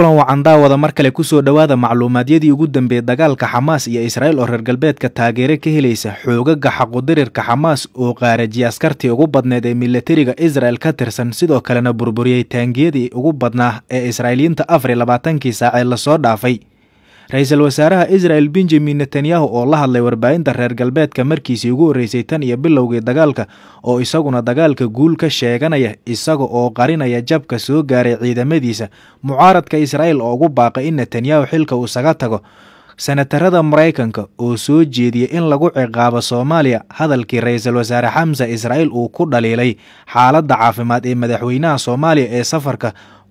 kulan wacan daawada mar kale ku soo dhowaada macluumaadyadii ugu dambeeyey dagaalka xamaas iyo israa'il oo reer galbeedka taageere ka helaysa xoogaga xaqudirirka xamaas oo qaarajiya askartii ugu badneed ee milatariga isra'el ka tirsan sidoo kalena burburiyey taangiyadii ugu badnaa ee israa'iiliyiinta afar iyo labaatankii saacee lasoo dhaafay ra-iisul wasaaraha israel benjamin netanyahu oo la hadlay warbaahinta reer galbeedka markiisii ugu horreysay tan iyo bilowgii dagaalka oo isaguna dagaalka guul ka sheeganaya isaga oo qarinaya jabka soo gaaray ciidamadiisa mucaaradka israa'el oo ugu baaqay in netanyahu xilka uusaga tago senatarada maraykanka oo soo jeediya in lagu ciqaabo soomaaliya hadalkii ra-iisul wasaare xamsa israa'iil uu ku dhaliilay xaaladda caafimaad ee madaxweynaha soomaaliya ee safarka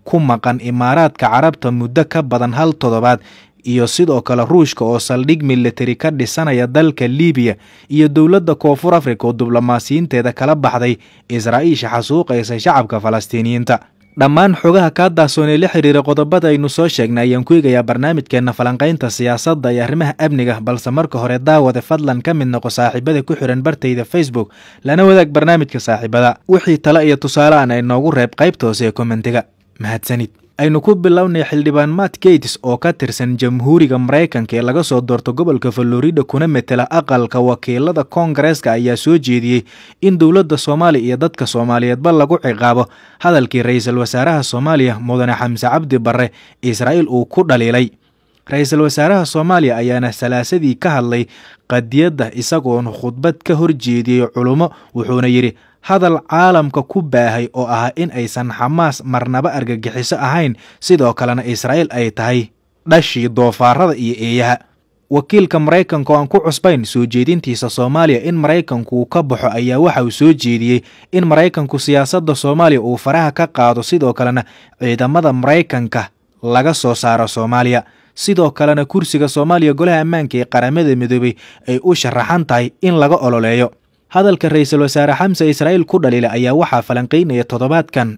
ku maqan imaaraadka carabta muddo ka badan hal toddobaad iyo sidoo kale ruushka oo saldhig militari ka dhisanaya dalka libiya iyo dowladda koonfur afrika oo diblomaasiyiinteeda kala baxday israa'iisha xasuuqaysa shacabka falastiiniyiinta dhammaan xogaha kaadaasoon ee la xiriira qodobada aynu soo sheegnay ayaan ku eegayaa barnaamijkeenna falanqaynta siyaasadda iyo arrimaha amniga balse marka hore daawade fadlan ka mid noqo saaxiibada ku xiran bartayda facebook lana wadaag barnaamijka saaxiibada wixii tale iyo tusaale aan ay noogu reeb qaybtoose ee komentiga mahadsanid aynu ku bilownay xildhibaan matt gates oo ka tirsan jamhuuriga maraykanka ee laga soo doorto gobolka florida kuna metela aqalka wakiilada koongareeska ayaa soo jeediyey in dowladda soomaaliya iyo dadka soomaaliyeedba lagu ciqaabo hadalkii ra-iisul wasaaraha soomaaliya mudane xamse cabdi barre israa'iil uu ku dhaliilay ra-iisul wasaaraha soomaaliya ayaana salaasadii ka hadlay qadiyadda isagoon khudbad ka horjeediyey culummo wuxuuna yidhi hadal caalamka ku baahay oo ah in aysan xamaas marnaba argagixiso ahayn sidoo kalena israa'iil ay tahay dhashii doofaarada iyo eeyaha wakiilka maraykanka oo aan ku cusbayn soo jeedintiisa soomaaliya in maraykanku uu ka baxo ayaa waxa uu soo jeediyey in maraykanku siyaasadda soomaaliya uu faraha ka qaado sidoo kalena ciidamada maraykanka laga soo saaro soomaaliya sidoo kalena kursiga soomaaliya golaha ammaanka ee qaramada midoobey ay u sharaxan tahay in laga ololeeyo hadalka ra-iisul wasaare xamse israa'iil ku dhaliila ayaa waxaa falanqaynaya toddobaadkan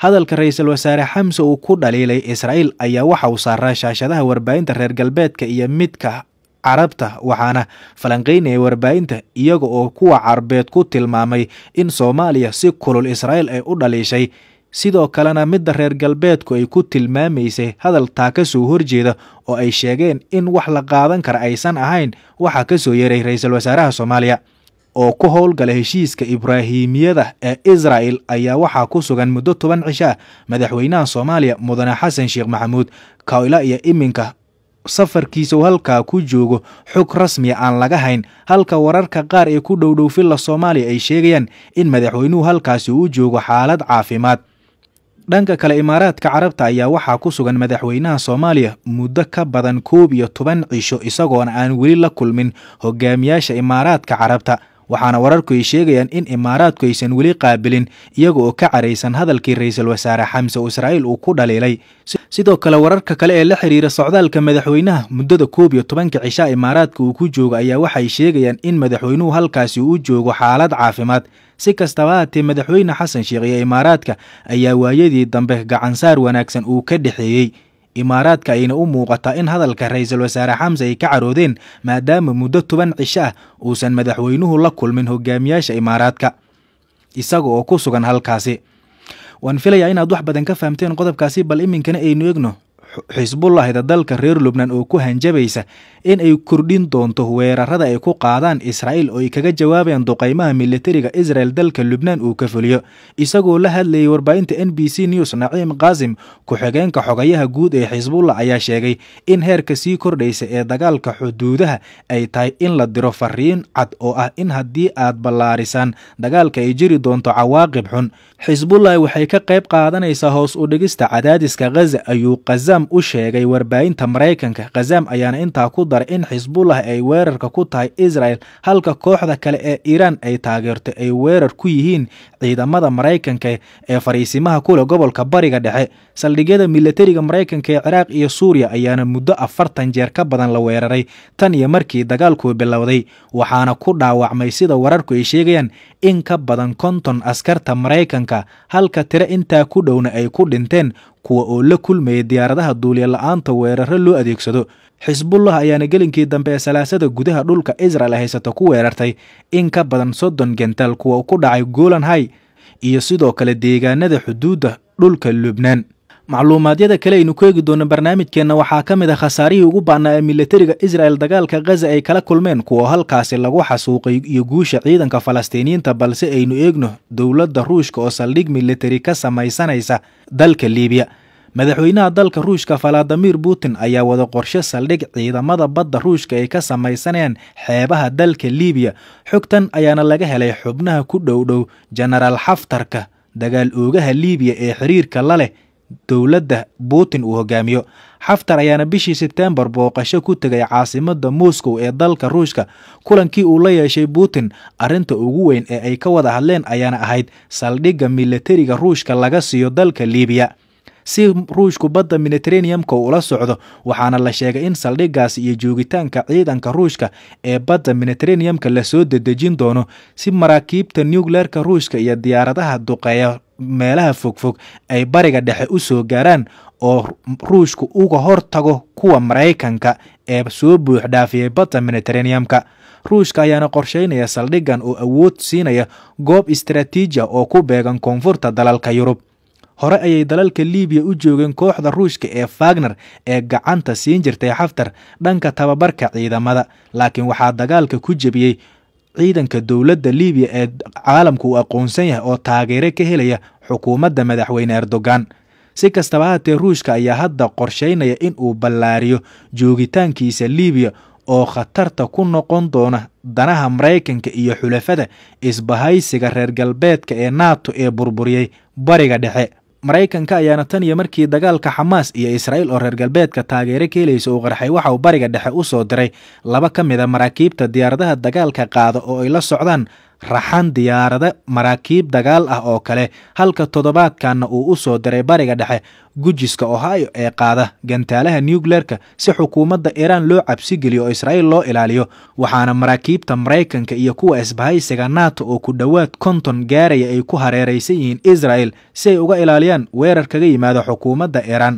hadalka ra-iisul wasaare xamse uu ku dhaliilay israa'iil ayaa waxa uu saaraa shaashadaha warbaahinta reer galbeedka iyo midka carabta waxaana falanqaynaya warbaahinta iyaga oo kuwa carbeed ku tilmaamay in soomaaliya si kulul israa'iil ay u dhaliishay sidoo kalena midda reer galbeedku ay ku tilmaamaysay hadal taa ka soo horjeeda oo ay sheegeen in wax la qaadan kara aysan ahayn waxaa ka soo yeeray ra-iisul wasaaraha soomaaliya oo ku howlgala heshiiska ibraahiimiyada ee israa'el ayaa waxaa ku sugan muddo toban cisho ah madaxweynaha soomaaliya mudane xasan sheekh maxamuud kawla iyo iminka safarkiisa halkaa ku joogo xog rasmiya ah aan laga hayn halka wararka qaar ee ku dhowdhow filla soomaaliya ay sheegayaan in madaxweynuhu halkaasi u joogo xaalad caafimaad dhanka kale imaaraadka carabta ayaa waxaa ku sugan madaxweynaha soomaaliya muddo ka badan koob iyo toban cisho isagoona aan weli la kulmin hogaamiyaasha imaaraadka carabta waxaana wararku ay sheegayaan in imaaraadku aysan weli qaabilin iyaga oo ka caraysan hadalkii ra-iisul wasaare xamse oo israa'iil uu ku dhaliilay sidoo kale wararka kale ee la xiriira socdaalka madaxweynaha muddada koob iyo tobanka cisha imaaraadka uu ku joogo ayaa waxay sheegayaan in madaxweynuhu halkaasi u joogo xaalad caafimaad si kastaba haatee madaxweyne xasan sheekh iyo imaaraadka ayaa waayadii dambe gacansaar wanaagsan uu ka dhexeeyey imaaraadka ayna u muuqataa in hadalka ra-iisul wasaare xamse ay ka caroodeen maadaama muddo toban cisho ah uusan madaxweynuhu la kulmin hogaamiyaasha imaaraadka isaga oo ku sugan halkaasi waan filayaa inaad wax badan ka fahamteen qodobkaasi bal iminkana aynu egno xisbullahda dalka reer lubnan oo ku hanjabaysa in ay kordhin doonto weerarada ay ku qaadaan israa'iil oo ay kaga jawaabayaan duqeymaha militariga israel dalka lubnaan uu ka fuliyo isagoo la hadlayay warbaahinta n b c news naciim qaasim ku-xigeenka xogayaha guud ee xisbullah ayaa sheegay in heerka sii kordhaysa ee dagaalka xuduudaha ay tahay in la diro fariin cad oo ah in haddii aad ballaarisaan dagaalka ay jiri doonto cawaaqib xun xisbullahi waxay ka qayb qaadanaysaa hoos u dhigista cadaadiska khaza ayuu khazaam khazam u sheegay warbaahinta maraykanka khazam ayaana intaa ku daray in xisbullah ay weerarka ku tahay israel halka kooxda kale ee iiraan ay taageerto ay weerar ku yihiin ciidamada maraykanka ee fariisimaha kule gobolka bariga dhexe saldhigyada milatariga maraykanka ee ciraaq iyo suuriya ayaana muddo afartan jeer ka badan la weeraray tan iyo markii dagaalku bilowday waxaana ku dhaawacmay sida wararku ay sheegayaan in ka badan konton askarta maraykanka halka tiro intaa ku dhowna ay ku dhinteen kuwa oo la kulmayay diyaaradaha duuliya la-aanta weeraro loo adeegsado xisbullah ayaana gelinkii dambe ee salaasada gudaha dhulka israel haysata ku weerartay in ka badan soddon gentaal kuwa ku dhacay golan iyo sidoo kale deegaanada xuduudda dhulka lubnaan macluumaadyada kale aynu ku eegi doono barnaamijkeenna waxaa ka mid a ah khasaarihii ugu baanaa ee militariga israel dagaalka khaza ay kala kulmeen kuwo halkaasi lagu xasuuqay iyo guusha ciidanka falastiiniyiinta balse aynu eegno dowladda ruushka oo saldhig militari ka samaysanaysa dalka liibiya madaxweynaha dalka ruushka faladimir putin ayaa wada qorshe saldhig ciidamada badda ruushka ay ka samaysanayaan xeebaha dalka liibiya xogtan ayaana laga helay xubnaha ku dhowdhow jenaraal xaftarka dagaal oogaha liibiya ee xiriirka la leh dowladda putin uu hogaamiyo xaftar ayaana bishii sebteembar booqasho ku tegay caasimada moscow ee dalka ruushka kulankii uu la yeeshay putin arinta ugu weyn ee ay ka wada hadleen ayaana ahayd saldhigga milatariga ruushka laga siiyo dalka liibiya si ruushku badda mediterraneum ula socdo waxaana la sheegay in saldhigaas iyo joogitaanka ciidanka ruushka ee badda mediterraneum lasoo dedejin doono si maraakiibta nucleerka ruushka iyo diyaaradaha duqeeya meelaha fogfog ay bariga dhexe u soo gaaraan oo ruushku uga hor tago kuwa maraykanka ee soo buux dhaafiyey badda mediteraneamka ruushka ayaana qorsheynaya saldhiggan oo awood siinaya goob istaraatiijiya ah oo ku beegan koonfurta dalalka yurub hore ayay dalalka libiya u joogeen kooxda ruushka ee fagner ee gacanta siin jirtay xaftar dhanka tababarka ciidamada laakiin waxaa dagaalka ku jebiyey ciidanka dowladda libiya ee caalamku uu aqoonsan yahay oo taageere ka helaya xukuumadda madaxweyne erdogan si kastaba haatee ruushka ayaa hadda qorsheynaya in uu ballaariyo joogitaankiisa libiya oo khatarta ku noqon doona danaha maraykanka iyo xulafada isbahaysiga reer galbeedka ee nato ee burburiyey bariga dhexe maraykanka ayaana tan iyo markii dagaalka xamaas iyo israa'iil oo reer galbeedka taageere ka helaysa uu qarxay waxa uu bariga dhexe u soo diray laba ka mid a ah maraakiibta diyaaradaha dagaalka qaada oo ay la socdaan raxan diyaarada maraakiib dagaal ah oo kale halka toddobaadkanna uu u soo diray bariga dhexe gujiska ohio ee qaada gantaalaha nukleerka si xukuumadda iiraan loo cabsi geliyo oo israa'iil loo ilaaliyo waxaana maraakiibta maraykanka iyo kuwa isbahaysiga nato oo ku dhowaad konton gaaraya ay ku hareeraysan yihiin israa'el si ay uga ilaaliyaan weerar kaga yimaada xukuumadda iiraan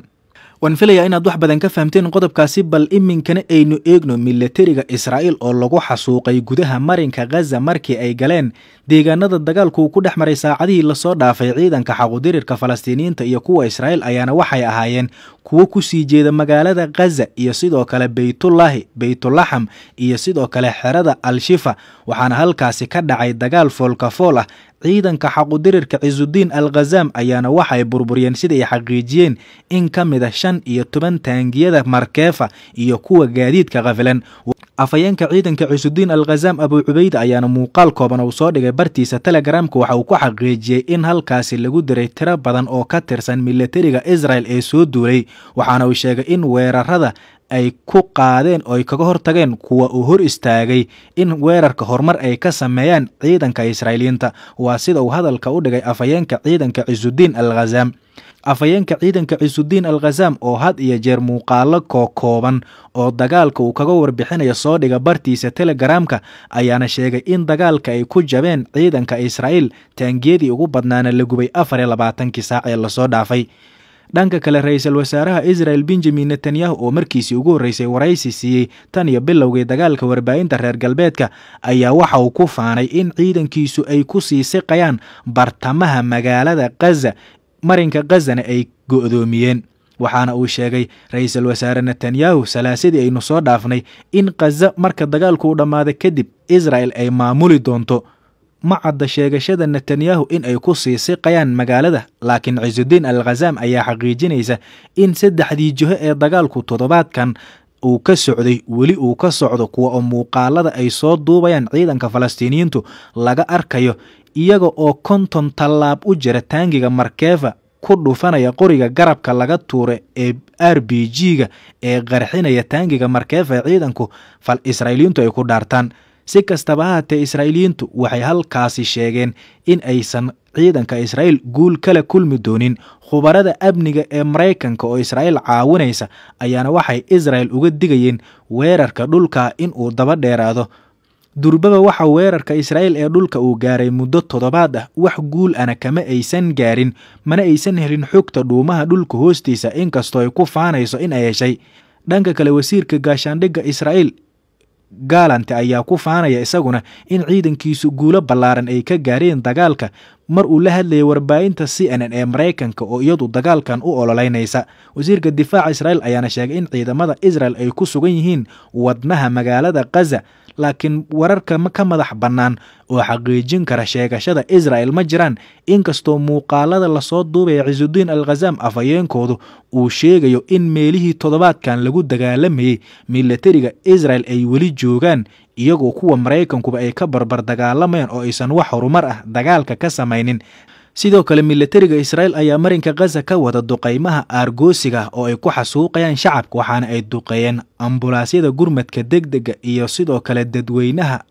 waan filayaa inaad wax badan ka fahamteen qodobkaasi bal iminkana aynu eegno milatariga israa'iil oo lagu xasuuqay gudaha marinka khaza markii ay galeen deegaanada dagaalku ku dhex maray saacadihii lasoo dhaafay ciidanka xaqudirirka falastiiniyiinta iyo kuwa israa'iil ayaana waxay ahaayeen kuwo ku sii jeeda magaalada khaza iyo sidoo kale beytullaahi beytulaxam iyo sidoo kale xerada al-shifa waxaana halkaasi ka dhacay dagaal foolka fool ah ciidanka xaqudirirka cisudiin al khazaam ayaana waxay burburiyeen sida ay xaqiijiyeen in ka mid a ah shan iyo toban taangiyada markeefa iyo kuwa gaadiidka khafilan afhayeenka ciidanka cisudiin al abu cubayd ayaana muuqaal kooban uu soo dhigay bartiisa telegramka waxa uu ku xaqiijiyey in halkaasi lagu diray tiro badan oo ka tirsan milatariga israel ee soo duulay waxaana uu sheegay in weerarada ay ku qaadeen oo ay kaga hortageen kuwa uu hor istaagay in weerarka horumar ay ka sameeyaan ciidanka israa'iiliyiinta waa sida uu hadalka u dhigay afhayeenka ciidanka cisudiin al khazam afhayeenka ciidanka cisudiin al khazam oo had iyo jeer muuqaalo kookooban oo dagaalka uu kaga warbixinayo soo dhiga bartiisa telegaraamka ayaana sheegay in dagaalka ay ku jabeen ciidanka israa'iil taangiyadii ugu badnaana la gubay afar iyo labaatankii saac ee lasoo dhaafay dhanka kale ra-iisul wasaaraha israel benjamin netanyahu oo markiisii ugu horreysay waraysi siiyey tan iyo bilowgii dagaalka warbaahinta reer galbeedka ayaa waxa uu ku faanay in ciidankiisu ay ku sii siqayaan bartamaha magaalada khaza marinka khazana ay go'doomiyeen waxaana uu sheegay ra-iisul wasaare netanyahu salaasadii aynu soo dhaafnay in khaza marka dagaalku u dhammaaday kadib israel ay maamuli doonto ma cadda sheegashada netanyahu in ay ku siisay kayaan magaalada laakiin cisudiin al khazaam ayaa xaqiijinaysa in saddexdii jiho ee dagaalku toddobaadkan uu ka socday weli uu ka socdo kuwa oo muuqaalada ay soo duubayaan ciidanka falastiiniyiintu laga arkayo iyaga oo konton tallaab u jira taangiga markeefa ku dhufanaya qoriga garabka laga tuura ee r b g-ga ee qarxinaya taangiga markeefa ee ciidanku fal israa'iiliyiintu ay ku dhaartaan si kastaba ahaatee israa'iiliyiintu waxay halkaasi sheegeen in aysan ciidanka israa'iil guul kala kulmi doonin khubarada amniga ee maraykanka oo israa'iil caawinaysa ayaana waxay israa'el uga digayeen weerarka dhulka in uu daba dheeraado durbaba waxa weerarka israa'iil ee dhulka uu gaaray muddo toddobaad ah wax guul ana kama aysan gaarin mana aysan helin xogta dhuumaha dhulka hoostiisa inkastoo ay ku faanayso in ay heshay dhanka kale wasiirka gaashaandhigga israa'iil gaalante ayaa ku faanaya isaguna in ciidankiisu guulo ballaaran ay ka gaareen dagaalka mar uu la hadlayay warbaahinta c n n ee maraykanka oo iyadu dagaalkan u ololaynaysa wasiirka difaaca israa'iil ayaana sheegay in ciidamada israel ay ku sugan yihiin wadnaha magaalada khaza laakiin wararka ka madax bannaan oo xaqiijin kara sheegashada israel ma jiraan inkastoo muuqaalada lasoo duubaya cisudiin al khazaam afhayeenkoodu uu sheegayo in meelihii toddobaadkan lagu dagaalamayey milatariga israel ay weli joogaan iyagoo kuwa maraykankuba ay ka barbar dagaalamayaan oo aysan wax horumar ah dagaalka ka samaynin sidoo kale milatariga israel ayaa marinka khaza ka wada duqaymaha aargoosiga oo ay ku xasuuqayaan shacabka waxaana ay duqeeyeen ambulansyada gurmadka deg dega iyo sidoo kale dadweynaha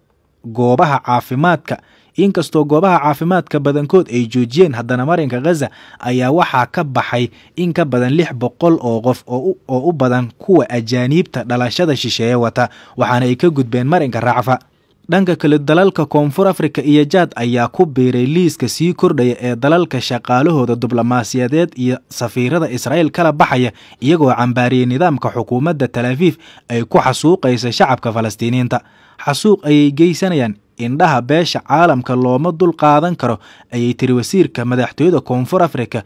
goobaha caafimaadka inkastoo goobaha caafimaadka badankood ay joojiyeen haddana marinka khaza ayaa waxaa ka baxay in ka badan lix boqol oo qof oo u badan kuwa ajaaniibta dhalashada shisheeye wata waxaana ay ka gudbeen marinka racfa dhanka kale dalalka koonfur afrika iyo jaad ayaa ku biiray liiska sii kordhaya ee dalalka shaqaalahooda diblomaasiyadeed iyo safiirada israa'iil kala baxaya iyagoo cambaariyey nidaamka xukuumadda talaafif ay ku xasuuqaysa shacabka falastiiniinta xasuuq ayay geysanayaan indhaha beesha caalamka looma dul qaadan karo ayay tiri wasiirka madaxtooyada koonfur afrika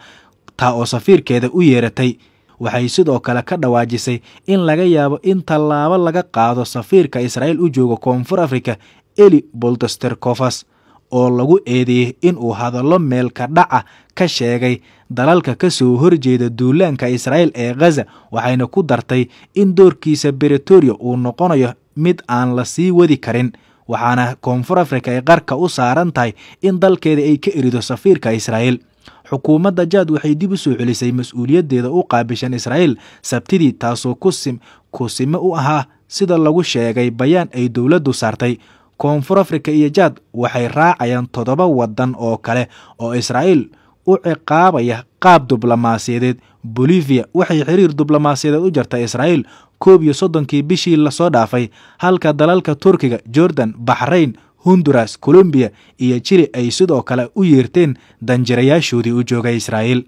taa oo safiirkeeda u yeeratay waxay sidoo kale ka dhawaajisay in laga yaabo in tallaabo laga qaado safiirka israa'iil u jooga koonfur afrika eli boldostercofas oo lagu eedeeyey in uu hadallo meelka dhaca ka sheegay dalalka ka soo horjeeda duulaanka israa'iil ee khaza waxayna ku dartay in doorkiisa beritoria uu noqonayo mid aan la sii wadi karin waxaana koonfur afrika ay qarka u saaran tahay in dalkeeda ay ka erido safiirka israa'iil xukuumadda jaad waxay dib u soo celisay mas-uuliyaddeeda u qaabishan israa'iil sabtidii taasoo ku sime u ahaa sida lagu sheegay bayaan ay dowladdu saartay koonfur afrika iyo jaad waxay raacayaan toddoba waddan oo kale oo israa'iil u ciqaabaya qaab diblomaasiyadeed bolivia waxay xiriir diblomaasiyadeed u jartay israa'iil koob iyo soddonkii bishii lasoo dhaafay halka dalalka turkiga jordan baxrayn honduras colombiya iyo jili ay sidoo kale u yeerteen danjirayaashoodii u joogay israa'iil